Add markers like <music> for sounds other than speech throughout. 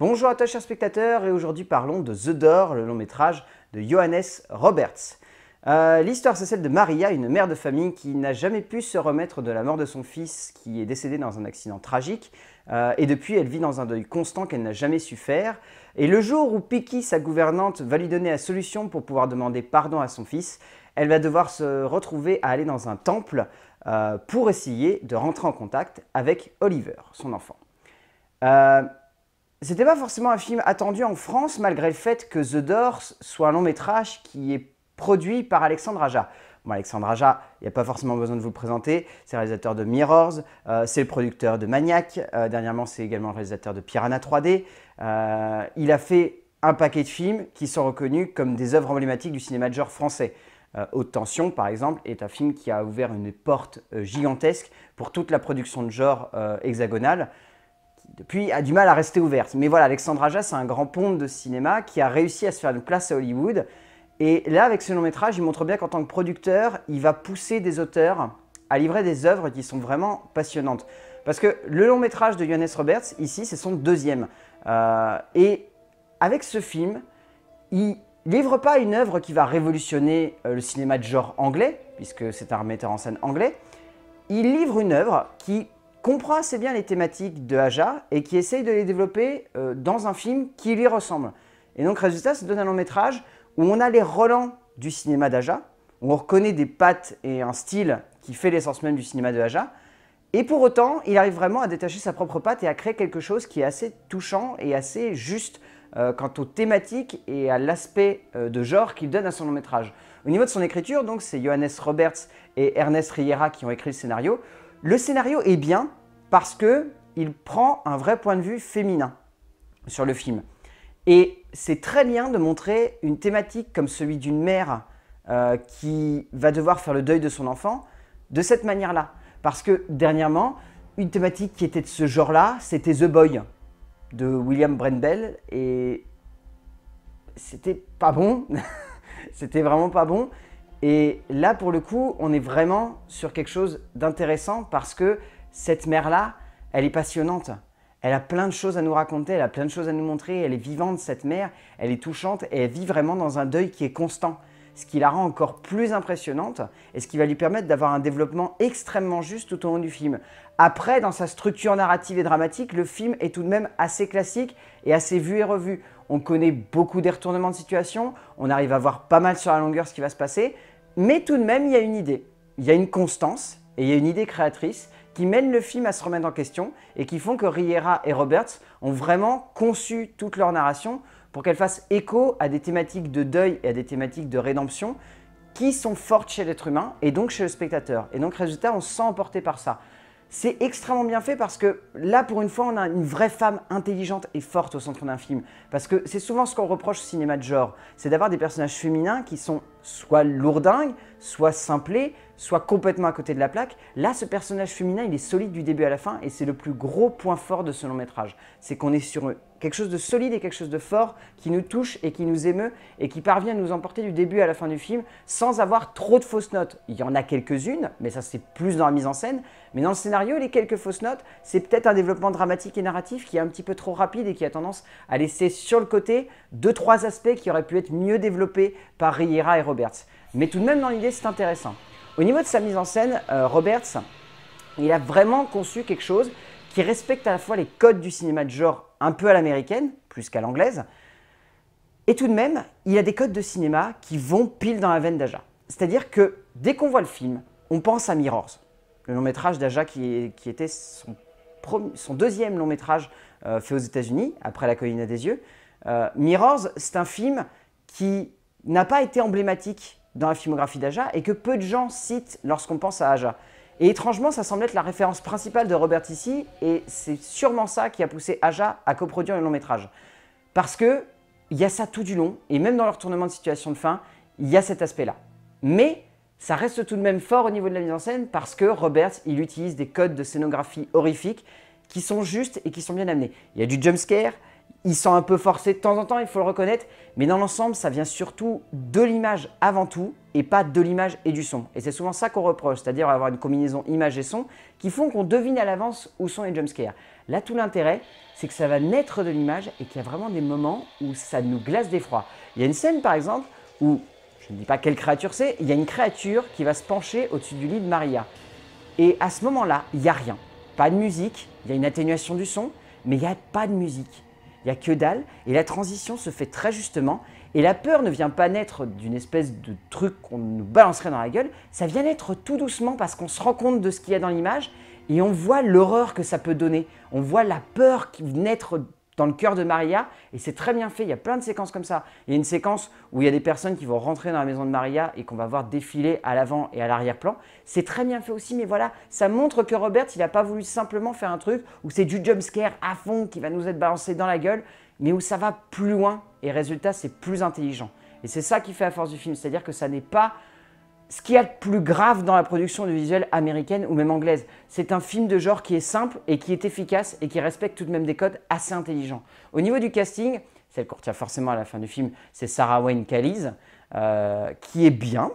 Bonjour à toi chers spectateurs et aujourd'hui parlons de The Door, le long métrage de Johannes Roberts. Euh, l'histoire c'est celle de Maria, une mère de famille qui n'a jamais pu se remettre de la mort de son fils qui est décédé dans un accident tragique euh, et depuis elle vit dans un deuil constant qu'elle n'a jamais su faire et le jour où Piki, sa gouvernante, va lui donner la solution pour pouvoir demander pardon à son fils, elle va devoir se retrouver à aller dans un temple euh, pour essayer de rentrer en contact avec Oliver, son enfant. C'était pas forcément un film attendu en France, malgré le fait que The Doors soit un long métrage qui est produit par Alexandre Aja. Alexandre Aja, il n'y a pas forcément besoin de vous le présenter. C'est réalisateur de Mirrors, euh, c'est le producteur de Maniac. Euh, dernièrement, c'est également le réalisateur de Piranha 3D. Euh, il a fait un paquet de films qui sont reconnus comme des œuvres emblématiques du cinéma de genre français. Haute Tension, par exemple, est un film qui a ouvert une porte gigantesque pour toute la production de genre hexagonale depuis, a du mal à rester ouverte. Mais voilà, Alexandre Aja, c'est un grand pont de cinéma qui a réussi à se faire une place à Hollywood. Et là, avec ce long métrage, il montre bien qu'en tant que producteur, il va pousser des auteurs à livrer des œuvres qui sont vraiment passionnantes. Parce que le long métrage de Johannes Roberts, ici, c'est son deuxième. Euh, et avec ce film, il livre pas une œuvre qui va révolutionner euh, le cinéma de genre anglais, puisque c'est un metteur en scène anglais. Il livre une œuvre qui comprend assez bien les thématiques de Aja et qui essaye de les développer euh, dans un film qui lui ressemble. Et donc, résultat, ça donne un long métrage où on a les relents du cinéma d'Aja, où on reconnaît des pattes et un style qui fait l'essence même du cinéma de Aja. Et pour autant, il arrive vraiment à détacher sa propre patte et à créer quelque chose qui est assez touchant et assez juste euh, quant aux thématiques et à l'aspect euh, de genre qu'il donne à son long métrage. Au niveau de son écriture, donc c'est Johannes Roberts et Ernest Riera qui ont écrit le scénario. Le scénario est bien, parce que il prend un vrai point de vue féminin sur le film. Et c'est très bien de montrer une thématique comme celui d'une mère euh, qui va devoir faire le deuil de son enfant de cette manière-là. Parce que dernièrement, une thématique qui était de ce genre-là, c'était The Boy de William Brenbell. et c'était pas bon. <laughs> c'était vraiment pas bon. Et là, pour le coup, on est vraiment sur quelque chose d'intéressant parce que cette mère-là, elle est passionnante. Elle a plein de choses à nous raconter, elle a plein de choses à nous montrer, elle est vivante cette mère, elle est touchante et elle vit vraiment dans un deuil qui est constant, ce qui la rend encore plus impressionnante et ce qui va lui permettre d'avoir un développement extrêmement juste tout au long du film. Après, dans sa structure narrative et dramatique, le film est tout de même assez classique et assez vu et revu. On connaît beaucoup des retournements de situation, on arrive à voir pas mal sur la longueur ce qui va se passer, mais tout de même, il y a une idée, il y a une constance, et il y a une idée créatrice qui mène le film à se remettre en question et qui font que Riera et Roberts ont vraiment conçu toute leur narration pour qu'elle fasse écho à des thématiques de deuil et à des thématiques de rédemption qui sont fortes chez l'être humain et donc chez le spectateur. Et donc résultat, on se sent emporté par ça. C'est extrêmement bien fait parce que là, pour une fois, on a une vraie femme intelligente et forte au centre d'un film. Parce que c'est souvent ce qu'on reproche au cinéma de genre, c'est d'avoir des personnages féminins qui sont soit lourdingue, soit simplé, soit complètement à côté de la plaque. Là, ce personnage féminin, il est solide du début à la fin et c'est le plus gros point fort de ce long métrage. C'est qu'on est sur quelque chose de solide et quelque chose de fort qui nous touche et qui nous émeut et qui parvient à nous emporter du début à la fin du film sans avoir trop de fausses notes. Il y en a quelques-unes, mais ça c'est plus dans la mise en scène. Mais dans le scénario, les quelques fausses notes, c'est peut-être un développement dramatique et narratif qui est un petit peu trop rapide et qui a tendance à laisser sur le côté deux, trois aspects qui auraient pu être mieux développés par Riera et Roberts. Mais tout de même, dans l'idée, c'est intéressant. Au niveau de sa mise en scène, euh, Roberts, il a vraiment conçu quelque chose qui respecte à la fois les codes du cinéma de genre un peu à l'américaine, plus qu'à l'anglaise, et tout de même, il a des codes de cinéma qui vont pile dans la veine d'Aja. C'est-à-dire que dès qu'on voit le film, on pense à Mirrors, le long métrage d'Aja qui, était son, deuxième long métrage euh, fait aux États-Unis, après La colline des yeux. Euh, Mirrors, c'est un film qui n'a pas été emblématique dans la filmographie d'Aja et que peu de gens citent lorsqu'on pense à Aja. Et étrangement, ça semble être la référence principale de Robert ici et c'est sûrement ça qui a poussé Aja à coproduire le long métrage. Parce que il y a ça tout du long et même dans leur tournement de situation de fin, il y a cet aspect-là. Mais ça reste tout de même fort au niveau de la mise en scène parce que Robert, il utilise des codes de scénographie horrifiques qui sont justes et qui sont bien amenés. Il y a du jump scare. Il sent un peu forcé de temps en temps, il faut le reconnaître, mais dans l'ensemble, ça vient surtout de l'image avant tout et pas de l'image et du son. Et c'est souvent ça qu'on reproche, c'est-à-dire avoir une combinaison image et son qui font qu'on devine à l'avance où sont les jumpscares. Là, tout l'intérêt, c'est que ça va naître de l'image et qu'il y a vraiment des moments où ça nous glace d'effroi. Il y a une scène, par exemple, où, je ne dis pas quelle créature c'est, il y a une créature qui va se pencher au-dessus du lit de Maria. Et à ce moment-là, il n'y a rien. Pas de musique, il y a une atténuation du son, mais il n'y a pas de musique il n'y a que dalle, et la transition se fait très justement, et la peur ne vient pas naître d'une espèce de truc qu'on nous balancerait dans la gueule, ça vient naître tout doucement parce qu'on se rend compte de ce qu'il y a dans l'image, et on voit l'horreur que ça peut donner, on voit la peur qui naître dans le cœur de Maria. Et c'est très bien fait, il y a plein de séquences comme ça. Il y a une séquence où il y a des personnes qui vont rentrer dans la maison de Maria et qu'on va voir défiler à l'avant et à l'arrière-plan. C'est très bien fait aussi, mais voilà, ça montre que Robert, il n'a pas voulu simplement faire un truc où c'est du jump jumpscare à fond qui va nous être balancé dans la gueule, mais où ça va plus loin. Et résultat, c'est plus intelligent. Et c'est ça qui fait la force du film, c'est-à-dire que ça n'est pas ce qu'il y a de plus grave dans la production de visuel américaine ou même anglaise. C'est un film de genre qui est simple et qui est efficace et qui respecte tout de même des codes assez intelligents. Au niveau du casting, celle qu'on retient forcément à la fin du film, c'est Sarah Wayne Callies, euh, qui est bien,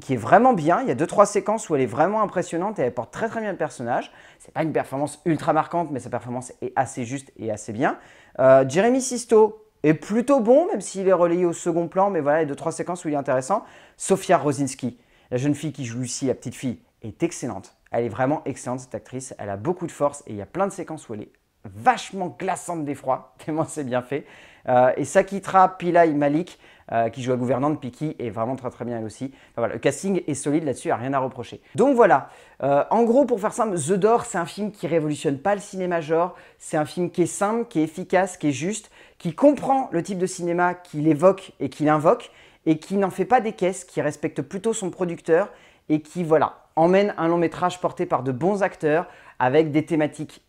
qui est vraiment bien. Il y a deux trois séquences où elle est vraiment impressionnante et elle porte très très bien le personnage. C'est pas une performance ultra marquante, mais sa performance est assez juste et assez bien. Euh, Jeremy Sisto, est plutôt bon, même s'il est relayé au second plan, mais voilà, il y a deux, trois séquences où il est intéressant. Sofia Rosinski, la jeune fille qui joue Lucie, la petite fille, est excellente. Elle est vraiment excellente, cette actrice. Elle a beaucoup de force et il y a plein de séquences où elle est vachement glaçante d'effroi, <laughs> tellement c'est bien fait. Euh, et Sakitra Pillai Malik, euh, qui joue à gouvernante, Piki est vraiment très très bien elle aussi. le casting est solide là-dessus, a rien à reprocher. Donc voilà, euh, en gros pour faire simple, The Door c'est un film qui révolutionne pas le cinéma genre, c'est un film qui est simple, qui est efficace, qui est juste, qui comprend le type de cinéma qu'il évoque et qu'il invoque, et qui n'en fait pas des caisses, qui respecte plutôt son producteur, et qui voilà, emmène un long métrage porté par de bons acteurs, avec des thématiques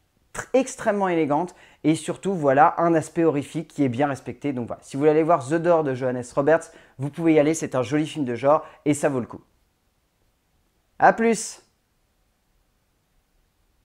extrêmement élégante et surtout voilà un aspect horrifique qui est bien respecté. Donc voilà, si vous voulez aller voir The Door de Johannes Roberts, vous pouvez y aller, c'est un joli film de genre et ça vaut le coup. A plus